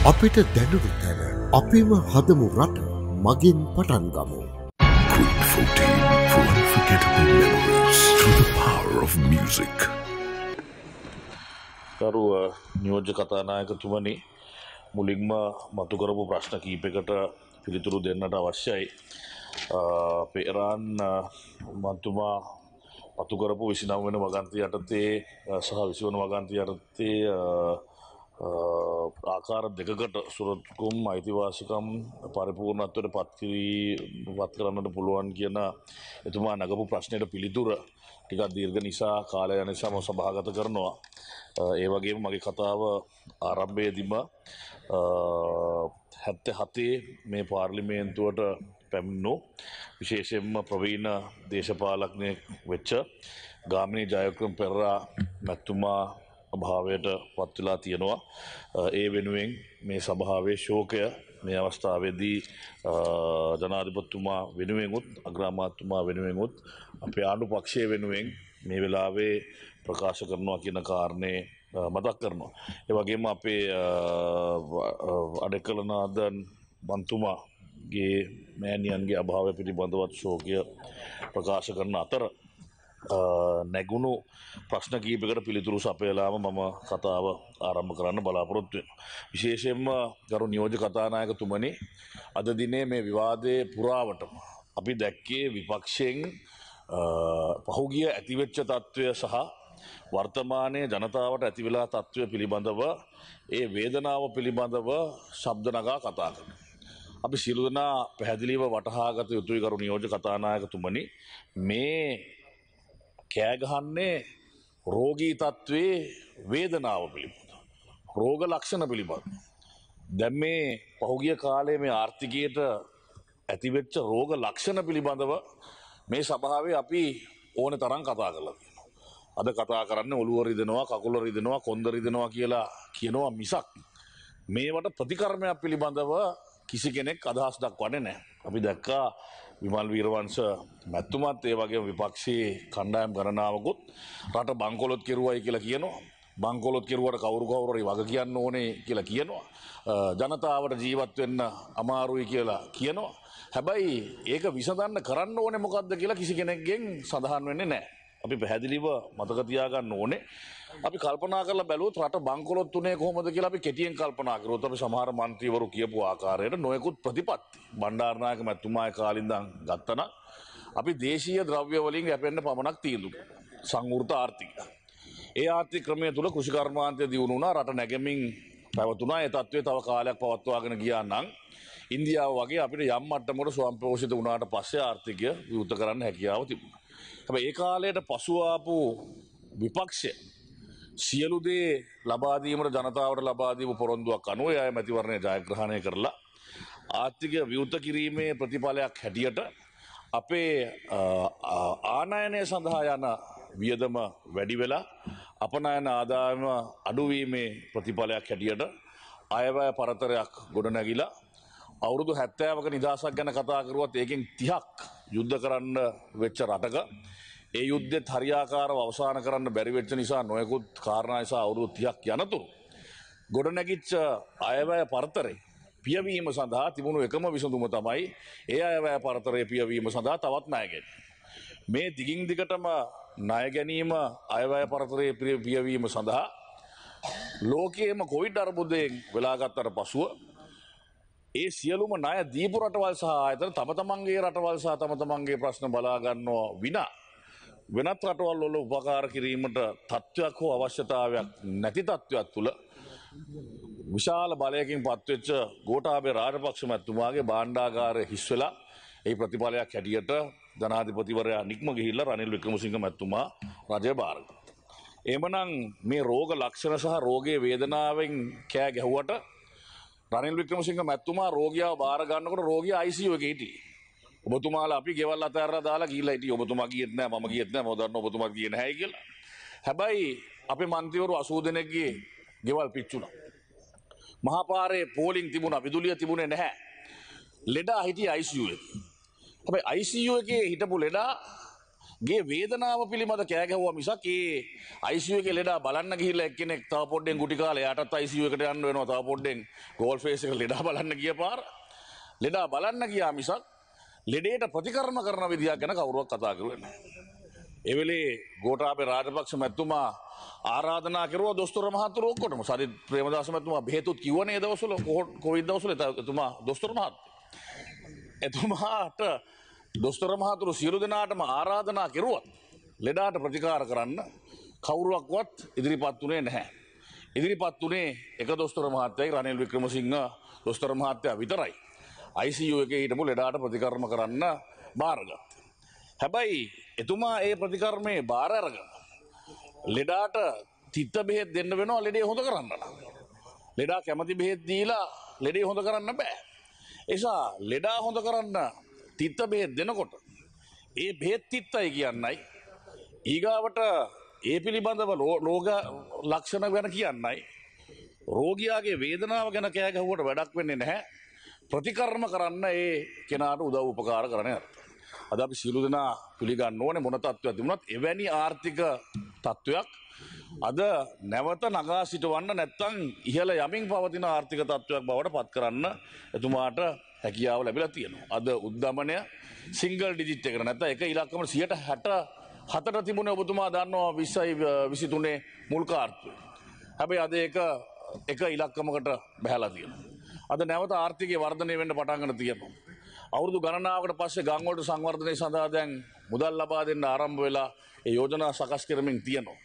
අපිට දැනුරු තැන අපිම හදමු රට මගින් පටන්ගමු. තරුව නියෝජ්‍ය කතානායකතුමනි මුලින්ම මතුකරපු ප්‍රශ්න කීපකට පිළිතුරු දෙන්නට අවශ්‍යයි. පෙරාන් මන්තුමා පතුකරපු විසිනම් වෙන වගන්තය යටතේ සහ විසිවන වගන්තය යටතේ ආකාර දෙකකට සුරත්කුම් අයිතිවාසිකම් පරිපූර්ණත්වයට පත්කිරී පත් කරන්නට පුළුවන් කියන එතුමා නැගපු ප්‍රශ්නයට පිළිතුර ටිකක් දීර්ග නිසා කාලය නිසාම සභාගත කරනවා. ඒ වගේ මගේ කතාව ආරම්භයේදිම හැත්ත හතේ මේ පාර්ලිමේන්තුවට පැමිණු විශේෂයෙන්ම ප්‍රවීණ දේශපාලක්නය වෙච්ච ගාමිණී ජයක්‍රම් පෙරා මැත්තුමා භාවයට පත්වෙලා තියෙනවා ඒ වෙනුවෙන් මේ සභාවේ ශෝකය මේ අවස්ථාවේදී ජනාධිපතිතුමා වෙනුවෙන්ුත් අග්‍රාමාත්‍යතුමා වෙනුවෙන්ුත් අපේ ආණ්ඩු පක්ෂය වෙනුවෙන් මේ වෙලාවේ ප්‍රකාශ කරනවා කියන කාරණේ මතක් කරනවා. ඒ වගේම අපේ අඩකලනාදන් බන්තුමාගේ මෑණියන්ගේ අභාවය පිළිබඳවත් ශෝකය ප්‍රකාශ කරන අතර නැගුණු ප්‍රශ්න කීපකට පිළිතුරු සපයලාම මම කතාව ආරම්භ කරන්න බලාපොරොත්තු වෙනවා. විශේෂයෙන්ම ගරු නියෝජ්‍ය කතානායකතුමනි අද දිනේ මේ විවාදයේ පුරාවටම අපි දැක්කේ විපක්ෂයෙන් පහුගිය ඇතිවෙච්ච තත්ත්වය සහ වර්තමානයේ ජනතාවට ඇතිවෙලා තත්ත්වය පිළිබඳව ඒ වේදනාව පිළිබඳව ශබ්ද නගා කතා කරනවා. අපි සියලු දෙනා පැහැදිලිව වටහා ගත යුතුයි ගරු නියෝජ්‍ය කතානායකතුමනි මේ කෑගහන්නේ රෝගී තත්ත්වයේ වේදනාව පිළිබඳ. රෝග ලක්ෂණ පිළිබඳ. දැම් මේ පහුගිය කාලයේ මේ ආර්ථිකයට ඇතිවෙච්ච රෝග ලක්ෂණ පිළිබඳව මේ සභාවේ අපි ඕන තරම් කතා කරලා තියෙනවා. අද කතා කරන්න ඔළුව රිදෙනවා කකුල රිදෙනවා කොන්ද රිදෙනවා කියලා කියනවා මිසක් මේවට ප්‍රතිකර්මයක් පිළිබඳව කිසි කෙනෙක් අදහස් දක්වන්නේ නැහැ. අපි දැක්කා විමල් වීරවංශ මැතිතුමත් ඒ වගේම විපක්ෂයේ කණ්ඩායම් ගණනාවකුත් රට බංකොලොත් කෙරුවයි කියලා කියනවා. බංකොලොත් කෙරුවට කවුරු කවුරු හරි වග කියන්න ඕනේ කියලා කියනවා. ජනතාවට ජීවත් වෙන්න අමාරුයි කියලා කියනවා. හැබැයි ඒක විසඳන්න කරන්න ඕනේ මොකද්ද කියලා කිසි කෙනෙක්ගෙන් සඳහන් වෙන්නේ නැහැ. අපි පැහැදිලිව මතක තියාගන්න ඕනේ. අපි කල්පනා කරලා බැලුවොත් රට බංකොලොත් උනේ කොහොමද කියලා අපි කෙටියෙන් කල්පනා කරුවොත් අපි සමහර മന്ത്രിවරු කියපු ආකාරයට නොයෙකුත් ප්‍රතිපත්ති බණ්ඩාරනායක මැතිතුමාගේ කාලේ ඉඳන් ගත්තනම් අපි දේශීය ද්‍රව්‍ය වලින් යැපෙන්න පමණක් තීන්දුව සංවෘත ආර්ථිකය. ඒ ආර්ථික ක්‍රමය තුල කෘෂිකර්මාන්තය දියුණු වුණා රට නැගෙමින් පැවතුනා ඒ තත්ත්වය තව කාලයක් පවත්වාගෙන ගියා නම් ඉන්දියාව වගේ අපිට යම් මට්ටමකට ස්වයංපෝෂිත වුණාට පස්සේ ආර්ථිකය විවෘත කරන්න හැකියාව තිබුණා. හැබැයි ඒ කාලයට පසු ආපු විපක්ෂය සියලු දේ ලබා දීමට ජනතාවට ලබා දීපු පොරොන්දුවක් අනුව එය මැතිවරණය ජයග්‍රහණය කරලා ආර්ථික ව්‍යුත කිරීමේ ප්‍රතිඵලයක් හැටියට අපේ ආනයනය සඳහා යන වියදම වැඩි වෙලා අපනයන ආදායම අඩුවීමේ ප්‍රතිඵලයක් හැටියට අයවැය පරතරයක් ගොඩනැගිලා අවුරුදු හැත්තෑවක නිදහසක් ගැන කතාකරුවත් ඒකෙන් තිහක් යුද්ධ කරන්න වෙච්ච රටක. ඒ යුද්ධෙත් හරියාකාර අවසාන කරන්න බැරිවෙච්ච නිසා නොයකුත් කාරණයසා අවුරුදු තියක් යනතුරු. ගොඩනැගිච්ච අයවැය පර්තරේ පියවීම සඳහා තිබුණු එකම විසඳුම තමයි ඒ අයවැය පරතරය පියවීම සඳහා තවත් ණයගැන. මේ දිගින් දිගටම ණයගැනීම අයවැය පරතරයේ පියවීම සඳහා ලෝකයේම කොවිඩ් අර්බුදයෙන් වෙලාගත්තට පසුව ඒ සියලුම ණය දීපු රටවල් සහ ආයතන තම තමන්ගේ රටවල් සහ තම තමන්ගේ ප්‍රශ්න බලා ගන්නවා විනා වෙනත් රටවල් වල උපකාර කිරීමට තත්ත්වයක් හෝ අවශ්‍යතාවයක් නැති තත්ත්වයක් තුළ විශාල බලයකින් පත්වෙච්ච ගෝඨාභය රාජපක්ෂ මැතිතුමාගේ භාණ්ඩාගාරය හිස් වෙලා ඒ ප්‍රතිඵලයක් හැටියට ජනාධිපතිවරයා නික්ම ගිහිල්ලා රනිල් වික්‍රමසිංහ මැතිතුමා රජය භාරගත්තා. එමනම් මේ රෝග ලක්ෂණ සහ රෝගයේ වේදනාවෙන් කෑ ගැහුවට රනිල් වික්‍රමසිංහ මැතිතුමා රෝගියාව බාර ගන්නකොට රෝගියා ICU එකේ හිටියේ. ඔබතුමාලා අපි ගෙවල් අතහැරලා දාලා ගිහිල්ලා හිටියේ. ඔබතුමා ගියෙත් නැහැ, මම ගියෙත් නැහැ, මම දන්නවා ඔබතුමා ගියේ නැහැ කියලා. හැබැයි අපේ മന്ത്രിවරු 80 දෙනෙක් ගියේ ගෙවල් පිච්චුණා. මහපාරේ පෝලිං තිබුණා, විදුලිය තිබුණේ නැහැ. ලෙඩා හිටියේ ICU එකේ. හැබැයි ICU එකේ හිටපු ලෙඩා ගේ වේදනාව පිළිබඳ කෑගැහුවා මිසක් ඒ ICU එකේ ලෙඩා බලන්න ගිහිල්ලා එක්කෙනෙක් තව පොඩ්ඩෙන් ගුටි කාලේ යාටත් ICU එකට යන්න වෙනවා තව පොඩ්ඩෙන් ගෝල් ෆේස් එක ලෙඩා බලන්න ගිය පාර ලෙඩා බලන්න ගියා මිසක් ලෙඩේට ප්‍රතිකර්ම කරන විදිහක් ගැන කවුරුවක් කතා කරුවේ නැහැ. ඒ වෙලේ ගෝඨාභය රාජපක්ෂ මැතිතුමා ආරාධනා කරුවා දොස්තර මහතුරු ඔක්කොටම සරිත් ප්‍රේමදාස මැතිතුමා බෙහෙතුත් කිව්වනේ ඒ දවස්වල කොවිඩ් දවස්වල එතුමා දොස්තර මහත්තයා එතුමාට දොස්තර මහතුරු සියලු දෙනාටම ආරාධනා කෙරුවත් ලෙඩාට ප්‍රතිකාර කරන්න කවුරුවක්වත් ඉදිරිපත් වුණේ නැහැ. ඉදිරිපත් වුණේ එක දොස්තර මහත්තයයි රනිල් වික්‍රමසිංහ දොස්තර මහත්තයා විතරයි. ICU එකේ හිටපු ලෙඩාට ප්‍රතිකර්ම කරන්න බාරගත්තා. හැබැයි එතුමා ඒ ප්‍රතිකර්මයේ බාර අරගෙන ලෙඩාට තිත්ත බෙහෙත් දෙන්න වෙනවා ලෙඩේ හොඳ කරන්න. ලෙඩා කැමති බෙහෙත් දීලා ලෙඩේ හොඳ කරන්න බෑ. එසා ලෙඩා හොඳ කරන්න තිත්ත බෙහෙත් දෙනකොට ඒ බෙහෙත් තිත්තයි කියන්නයි ඊගාවට ඒ පිළිබඳව රෝග ලක්ෂණ ගැන කියන්නයි රෝගියාගේ වේදනාව ගැන කෑ ගැහුවට වැඩක් වෙන්නේ නැහැ ප්‍රතිකර්ම කරන්න ඒ කෙනාට උදව් උපකාර කරන්නේ අද අපි සියලු දෙනා පිළිගන්න ඕනේ මොන තත්ත්වයක් තිබුණත් එවැනි ආර්ථික තත්ත්වයක් අද නැවත නගා සිටවන්න නැත්තම් ඉහළ යමින් පවතින ආර්ථික තත්ත්වයක් බවට පත් කරන්න එතුමාට හැකියාව ලැබිලා තියෙනවා. අද උද්දමනය සිංගල් ඩිජිට් එකට නැත්නම් එක ඉලක්කම 160ට තිබුණේ ඔබතුමා දන්නවා 20යි 23 මුල් කාර්තුවේ. හැබැයි අද ඒක එක ඉලක්කමකට බැහැලා තියෙනවා. අද නැවත ආර්ථිකය වර්ධනය වෙන්න පටන් ගන්න තියෙනවා. අවුරුදු ගණනාවකට පස්සේ ගංවලට සංවර්ධනය සඳහා දැන් මුදල් ලබා දෙන්න ආරම්භ වෙලා ඒ යෝජනා සකස් කරමින් තියෙනවා.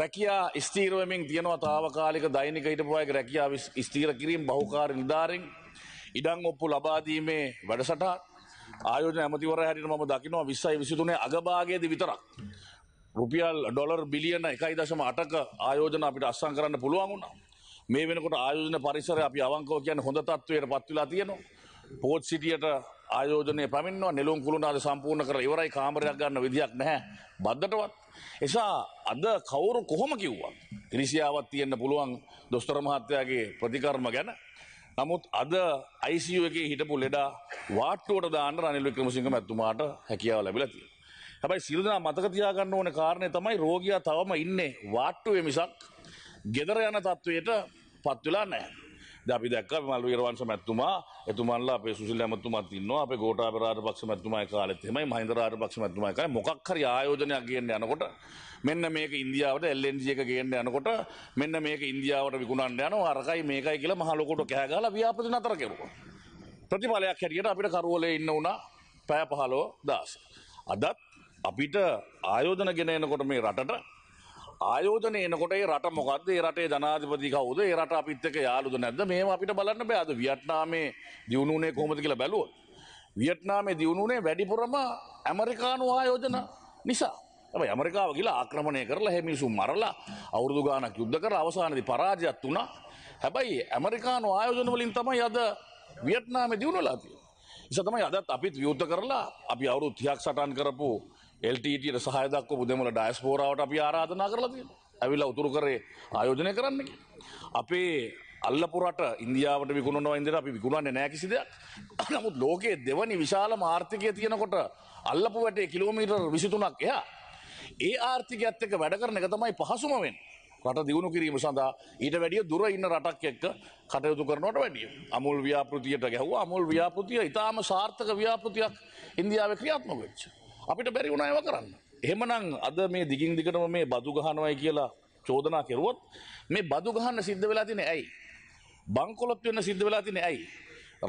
රැකියා ස්ථීරවමින් තියෙනවා තාවකාලික දෛනික හිටපු අයගේ රැකියාව ස්ථීර කිරීම බහුකාර්ය නිලධාරීන් ඉඩං ඔප්පු ලබාදීමේ වැඩසටා ආයෝජන ඇමතිවර හැටියට මම දකිනවා විස්සයි විසිතුනේ අගභාගයේද විතරක්. රුපියල් ඩොලර් බිලියන එකයි දශම අටක ආයෝජන අපිට අස්සං කරන්න පුළුවන් වුණා. මේ වෙනකොට ආයෝජන පරිසරය අපි අවංකව කියන්නේ හොඳ තත්ත්වයට පත් වෙලා තියෙනවා. පෝත් සිටියට ආයෝජනය පැමිණවා නෙලුම් කුළුණාද සම්පූර්ණ කර ඉවරයි කාමරයක් ගන්න විදියක් නැහැ බද්දටවත්. එසා අද කවුරු කොහොම කිව්වත් ක්‍රිසියාවත් තියෙන්න පුළුවන් දොස්තර මහත්තයාගේ ප්‍රතිකර්ම ගැන නමුත් අද ICU එකේ හිටපු ලෙඩා වාට්ටුවට දාන්න රනිල් වික්‍රමසිංහ මැතිතුමාට හැකියාව ලැබිලා තියෙනවා. හැබැයි සියලු දෙනා මතක තියාගන්න ඕන කාරණේ තමයි රෝගියා තවම ඉන්නේ වාට්ටුවේ මිසක් ගෙදර යන තත්වයට පත් වෙලා නැහැ. අපි දැක්ක මල් වීරවංශ මැතිතුමා එතුමන්ලා අපේ සුසිල් ඇමතුමත් ඉන්නවා අපේ ගෝඨාභය රාජපක්ෂ මැතිතුමායි කාලෙත් එහෙමයි මහින්ද රාජපක්ෂ මැතිතුමායි කාලේ මොකක් හරි ආයෝජනයක් ගේන්න යනකොට මෙන්න මේක ඉන්දියාවට LNG එක ගේන්න යනකොට මෙන්න මේක ඉන්දියාවට විකුණන්න යනවා අරකයි මේකයි කියලා මහ ලොකුට කෑ ගහලා ව්‍යාපෘති නතර කෙරුවා ප්‍රතිඵලයක් හැටියට අපිට කරවලේ ඉන්න වුණා පැය 15 දාස අදත් අපිට ආයෝජන ගෙන එනකොට මේ රටට ආයෝජනය එනකොට ඒ රට මොකක්ද ඒ රටේ ජනාධිපති කවුද ඒ රට අපිත් එක්ක යාළුද නැද්ද මේව අපිට බලන්න බෑ අද වියට්නාමේ දියුණුනේ කොහොමද කියලා බැලුවොත් වියට්නාමේ දියුණුනේ වැඩිපුරම ඇමරිකානු ආයෝජන නිසා හැබැයි ඇමරිකාව කියලා ආක්‍රමණය කරලා හැම මිනිසුන් මරලා අවුරුදු ගාණක් යුද්ධ කරලා අවසානයේදී පරාජයත් වුණා හැබැයි ඇමරිකානු ආයෝජන වලින් තමයි අද වියට්නාමේ දියුණුවලා තියෙන්නේ නිසා තමයි අදත් අපිත් විවෘත කරලා අපි අවුරුදු 30ක් සටන් කරපු එල්ටීටයට e සහය දක්ව දෙමළ ඩයිස්පෝරාවට අපි ආරාධනා කරලා තියෙනවා. ඇවිල්ලා උතුරු කරේ ආයෝජනය කරන්න කියලා. අපේ අල්ලපුරට ඉන්දියාවට විකුණනවා ඉන්දියාවට අපි විකුණන්නේ නැහැ කිසි දෙයක්. නමුත් ලෝකයේ දෙවනි විශාලම ආර්ථිකය තියෙනකොට අල්ලපු වැටේ කිලෝමීටර් 23ක් එහා ඒ ආර්ථිකයත් එක්ක වැඩ කරන එක තමයි පහසුම වෙන්නේ. රට දියුණු කිරීම සඳහා ඊට වැඩිය දුර ඉන්න රටක් එක්ක කටයුතු කරනවට වැඩිය. අමුල් ව්‍යාපෘතියට ගැහුවා අමුල් ව්‍යාපෘතිය ඉතාම සාර්ථක ව්‍යාපෘතියක් ඉන්දියාවේ ක්‍රියාත්මක වෙච්චා. අපිට බැරි වුණා ඒවා කරන්න. එහෙමනම් අද මේ දිගින් දිගටම මේ බදු ගහනවයි කියලා චෝදනා කෙරුවොත් මේ බදු ගහන්න සිද්ධ වෙලා තියෙන්නේ ඇයි? බංකොලොත් වෙන්න සිද්ධ වෙලා තියෙන්නේ ඇයි?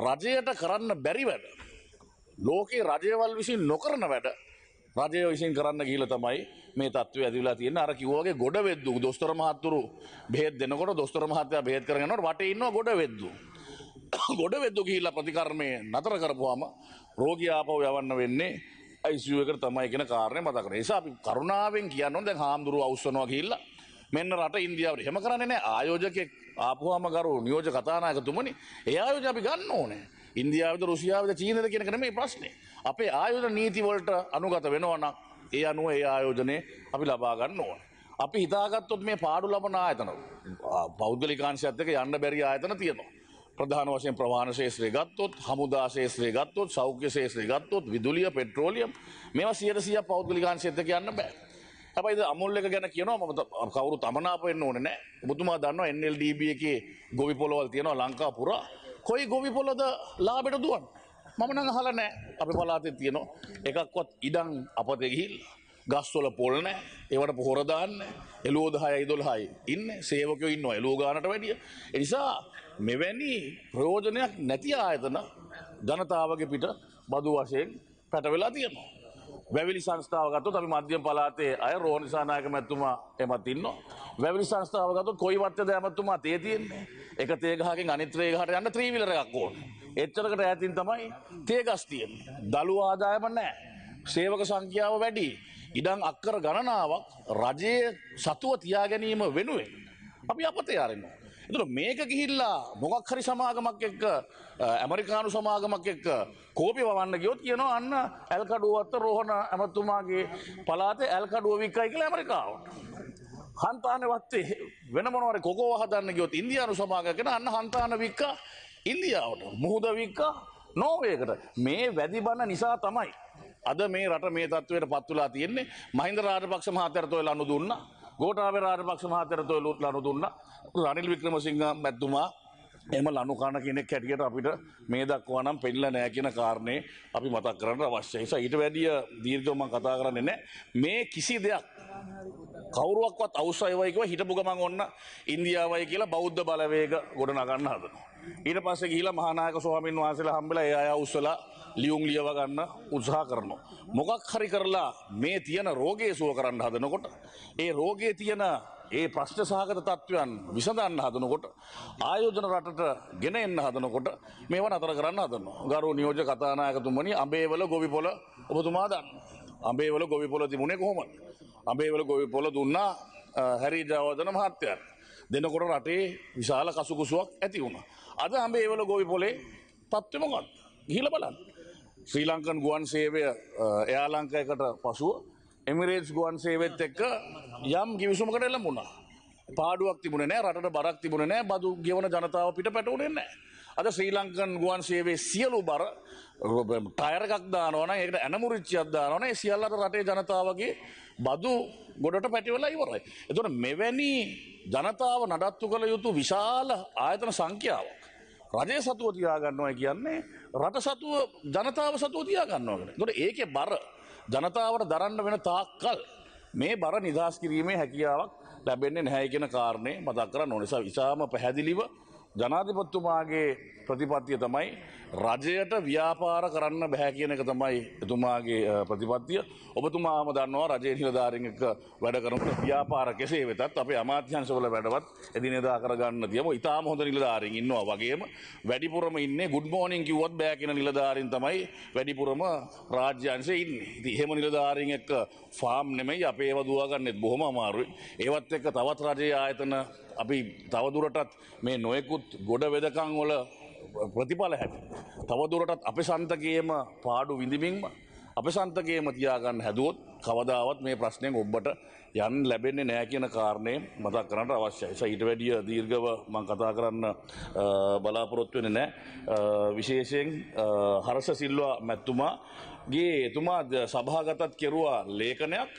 රජයට කරන්න බැරි වැඩ. ලෝකේ රජයවල් විසින් නොකරන වැඩ රජය විසින් කරන්න ගිහිල්ලා තමයි මේ තත්ත්වය ඇති වෙලා තියෙන්නේ. අර කිව්වා වගේ ගොඩ වෙද්දු දොස්තර මහත්තුරු බෙහෙත් දෙනකොට දොස්තර මහත්තයා බෙහෙත් කරගෙන යනකොට වටේ ඉන්නවා ගොඩ වෙද්දු. ගොඩ වෙද්දු ගිහිල්ලා ප්‍රතිකර්මය නතර කරපුවාම රෝගියා ආපහු යවන්න වෙන්නේ අයිසිුවකට තමයි කෙන කාරණය මතකර නිසා කරුණාවෙන් කියන්න දැ හාමුදුරුව අවස්සනවා කියල්ලා මෙන්න රට ඉන්දියාවට හෙම කරන්නේ නෑ ආයෝජකෙක් ආපුහම කරු නියෝජ කතානායකතුමනි ඒ ආයෝජ අපි ගන්න ඕනේ ඉන්දියාවද රුසියාවද චීනද කියන කරන මේ ප්‍රශ්නේ අපේ ආයෝජ නීතිවලට අනුගත වෙනවනම් ඒ අනුව ඒ ආයෝජනය අපි ලබා ගන්න ඕන අපි හිතාගත්තොත් මේ පාඩු ලබන ආයතන පෞද්ගලිකාංශයත් එක යන්න බැරි ආයතන තියෙනවා ප්‍රධාන වශයෙන් ප්‍රවාණ ශේත්‍රය ගත්තොත් හමුදා ශේත්‍රය ගත්තොත් සෞඛ්‍ය ශේත්‍රය ගත්තොත් විදුලිය පෙට්‍රෝලියම් මේවා සියයට සිය පෞද්ගලිකාංශයත් කියන්න බෑ. හැබැයි අමුල් එක ගැන කියනවා මම කවුරුත් අමනාප වෙන්න ඕනේ නෑ. ඔබතුමා දන්නවා NLDB එකේ ගොවි පොළවල් තියෙනවා ලංකා පුරා. කොයි ගොවි පොළද ලාභයට දුවන්නේ? මම නම් අහලා නෑ. අපි පළාතේ තියෙනවා එකක්වත් ඉඩම් අපතේ ගිහිල්ලා ගස්වල පොල් නැහැ. ඒවට පොහොර දාන්නේ 11000 12යි ඉන්නේ. සේවකයෝ ඉන්නවා 80 ගානට වැඩිය. ඒ නිසා මෙවැනි ප්‍රයෝජනයක් නැති ආයතන ජනතාවගේ පිට බදු වශයෙන් පැටවෙලා තියෙනවා. වැවිලි සංස්ථාව ගත්තොත් අපි මධ්‍යම පළාතේ අය රෝහණ සානායක මැතිතුමා එමත් ඉන්නවා. වැවිලි සංස්ථාව ගත්තොත් කොයි වත්තේද මැතිතුමා තේ තියෙන්නේ? එක තේ ගහකින් අනිත් තේ ගහට යන්න ත්‍රිවිලර එකක් ඕනේ. එච්චරකට ඈතින් තමයි තේ ගස් තියෙන්නේ. දළු ආදායම නැහැ. සේවක සංඛ්‍යාව වැඩි. ඉඩම් අක්කර ගණනාවක් රජයේ සතුව තියා ගැනීම වෙනුවෙන් අපි අපතේ ආරෙනවා. එතුර මේක ගිහිල්ලා මොකක් හරි සමාගමක් එක්ක ඇමරිකානු සමාගමක් එක්ක කෝපි වන්න ගියොත් කියනවා අන්න ඇල්කඩුවත්ත රෝහණ ඇමතුමාගේ පලාතේ ඇල්කඩුව වික්කයි කියලා ඇමරිකාවට. හන්තාන වත්තේ වෙන මොනවර කොකෝ හදන්න ගියොත් ඉන්දියානු සමාගකෙන අන්න හන්තාන වික්ක ඉන්දියාවට මුහුද වික්ක නෝවේකට මේ වැදිබන්න නිසා තමයි. අද මේ රට මේ තත්ත්වයට පත්තුලා තියෙන්නේ මහින්ද රාජපක්ෂ මහතැරතොයිලා අනු දුන්නා ගෝටාවේ රාජපක්ෂ මහතෙරතෝ ලුණු දුන්න රනිල් වික්‍රමසිංහ මැතිතුමා එම ලනුකාන කෙනෙක් හැටියට අපිට මේ දක්වානම් පෙන්ල නෑ කියන කාරණය අපි මතක් කරන්න අවශ්‍ය නිසා ඊට වැඩිය දීර්ඝවම කතා කරන්නේ නැහැ මේ කිසි දෙයක් කවුරුවක්වත් අවශ්‍යයි වයි කිව්වා හිටපු ගමන් ඔන්න ඉන්දියාවයි කියලා බෞද්ධ බලවේග ගොඩ නගන්න හදනවා ඊට පස්සේ ගිහිලා මහානායක ස්වාමීන් වහන්සේලා හම්බෙලා ඒ අය උස්සලා ලියුම් ලියව ගන්න උත්සාහ කරනවා. මොකක් හරි කරලා මේ තියෙන රෝගය සුව කරන්න හදනකොට ඒ රෝගයේ තියෙන ඒ ප්‍රශ්න සහගත තත්ත්වයන් විසඳන්න හදනකොට ආයෝජන රටට ගෙන එන්න හදනකොට මේවා නතර කරන්න හදනවා. ගරු නියෝජ්‍ය කතානායකතුමනි අඹේවල ගොවිපොළ ඔබතුමා දන්න. අඹේවල ගොවිපොළ තිබුණේ කොහොමද? අඹේවල ගොවිපොළ දුන්නා හැරී ජයවර්ධන මහත්තයා. දෙනකොට රටේ විශාල කසුකුසුවක් ඇති වුණා. අද හඹේ ඒවල ගොවි පොලේ තත්ත්වය මොකක්ද? ගිහිල්ලා බලන්න. ශ්‍රී ලංකන් ගුවන් සේවය එයාලංකයකට පසුව එමිරේට්ස් ගුවන් සේවෙත් එක්ක යම් කිවිසුමකට එළඹුණා. පාඩුවක් තිබුණේ නැහැ, රටට බරක් තිබුණේ නැහැ, බදු ගෙවන ජනතාව පිට පැටවුනේ නැහැ. අද ශ්‍රී ලංකන් ගුවන් සේවයේ සියලු බර ටයරකක් දානවන ඒකට ඇනමුරිච්චියක් දානවන සියල්ලට රටේ ජනතාවගේ බදු ගොඩට පැටිවලා ඉවරයි. එතුට මෙවැනි ජනතාව නඩත්තු කළ යුතු විශාල ආයතන සංඛ්‍යාවක්. රජය සතුව තියාගන්නවා කියන්නේ රට සතුව ජනතාව සතුව තියාගන්නවාගෙන. ගොට ඒක බර ජනතාවට දරන්න වෙන තාක්කල් මේ බර නිදහස් කිරීමේ හැකියාවක් ලැබෙන්නේ නැහැයි කියෙන කාරණය මතක් කර නොනිසා විසාම පැහැදිලිව ජනාධිපත්තුමාගේ ප්‍රතිපත්තිය තමයි රජයට ව්‍යාපාර කරන්න බැහැ කියන එක තමයි එතුමාගේ ප්‍රතිපත්තිය ඔබතුමාම දන්නවා රජයේ නිලධාරීන්ක වැඩ කරනකොට ව්‍යාපාර කෙසේ වෙතත් අපේ අමාත්‍යංශවල වැඩවත් එදිනෙදා කරගන්න තියම ඉතාම හොඳ නිලධාරීන් ඉන්නවා වගේම වැඩිපුරම ඉන්නේ ගුඩ් මෝනින් කිව්වත් බෑ කියන නිලධාරීන් තමයි වැඩිපුරම රාජ්‍ය අංශයේ ඉන්නේ. ඉතින් එහෙම නිලධාරීන් එක්ක ෆාම් නෙමෙයි අපේ ඒවා දුවා ගන්නෙත් බොහොම අමාරුයි. ඒවත් එක්ක තවත් රජයේ ආයතන අපි තවදුරටත් මේ නොයෙකුත් ගොඩ වෙදකං වල ප්‍රතිඵල හැට. තවදුරටත් අප සන්තකයේම පාඩු විඳමින්ම අප සන්තකයේම තියාගන්න හැදුවොත් කවදාවත් මේ ප්‍රශ්නයෙන් ඔබට යන් ලැබෙන්නේ නෑ කියන කාරණය මතක් කරන්නට අවශ්‍යයි. ඒ ඊට වැඩිය දීර්ඝව මම කතා කරන්න බලාපොරොත්තු වෙන්නේ නෑ. විශේෂයෙන් හර්ෂ සිල්වා මැතිතුමාගේ එතුමා සභාගතත් කෙරුවා ලේඛනයක්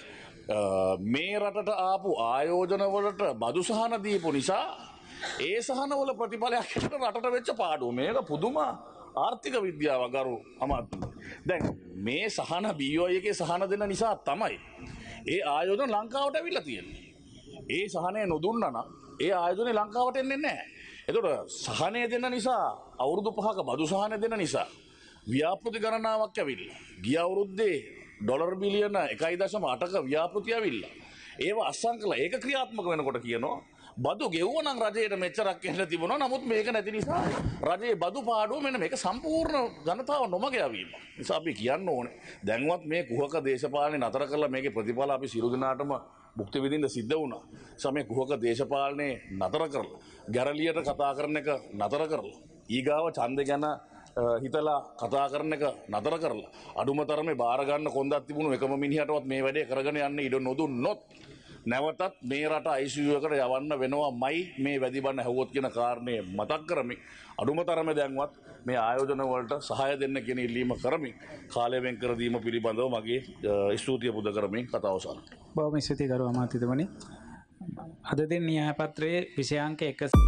මේ රටට ආපු ආයෝජනවලට බදුසහන දීපු නිසා ඒ සහනවල ප්‍රතිඵලයක් හිට රටට වෙච්ච පාඩුව මේක පුදුම ආර්ථික විද්‍යාව ගරු අමාත්‍ය. දැන් මේ සහන BOI එකේ සහන දෙන නිසා තමයි ඒ ආයෝජන ලංකාවට ඇවිල්ලා තියෙන්නේ. ඒ සහනය නොදුන්නා නම් ඒ ආයෝජනේ ලංකාවට එන්නේ නැහැ. එතකොට සහනය දෙන නිසා අවුරුදු පහක බදු සහනය දෙන නිසා ව්‍යාපෘති ගණනාවක් ඇවිල්ලා. ගිය අවුරුද්දේ ඩොලර් බිලියන එකයි දශම අටක ව්‍යාපෘතියවිල්ල. ඒව අස්සං කළ ඒක ක්‍රියාත්මක වෙනකොට කියනවා. බදු ගෙව්වනම් රජයට මෙච්චරක් එන්න තිබුණා නමුත් මේක නැති නිසා රජයේ බදු පාඩුව මෙන්න මේක සම්පූර්ණ ජනතාව නොමග යවීම. නිසා අපි කියන්න ඕනේ. දැන්වත් මේ කුහක දේශපාලනේ නතර කරලා මේකේ ප්‍රතිඵල අපි සියලු දෙනාටම භුක්ති විඳින්න සිද්ධ වුණා. සමේ කුහක දේශපාලනේ නතර කරලා ගැරලියට කතා කරන එක නතර කරලා ඊගාව ඡන්ද ගැන හිතලා කතා කරන එක නතර කරලා අඩුම තරමේ බාර ගන්න කොන්දක් තිබුණු එකම මිනිහටවත් මේ වැඩේ කරගෙන යන්න ඉඩ නොදුන්නොත් නැවතත් මේ රට ICU එකට යවන්න වෙනවාමයි මේ වැඩිබන්න හැවුවොත් කියන කාරණේ මතක් කරමි අඩුම තරමේ දැන්වත් මේ ආයෝජන වලට සහාය දෙන්න කියන ඉල්ලීම කරමින් කාලය වෙන් කර දීම පිළිබඳව මගේ ස්තුතිය පුද කරමින් කතාව සාර්ථක බව මේ ස්තුති ගරු අමාත්‍යතුමනි අද දෙන න්‍යාය පත්‍රයේ විෂයාංක 1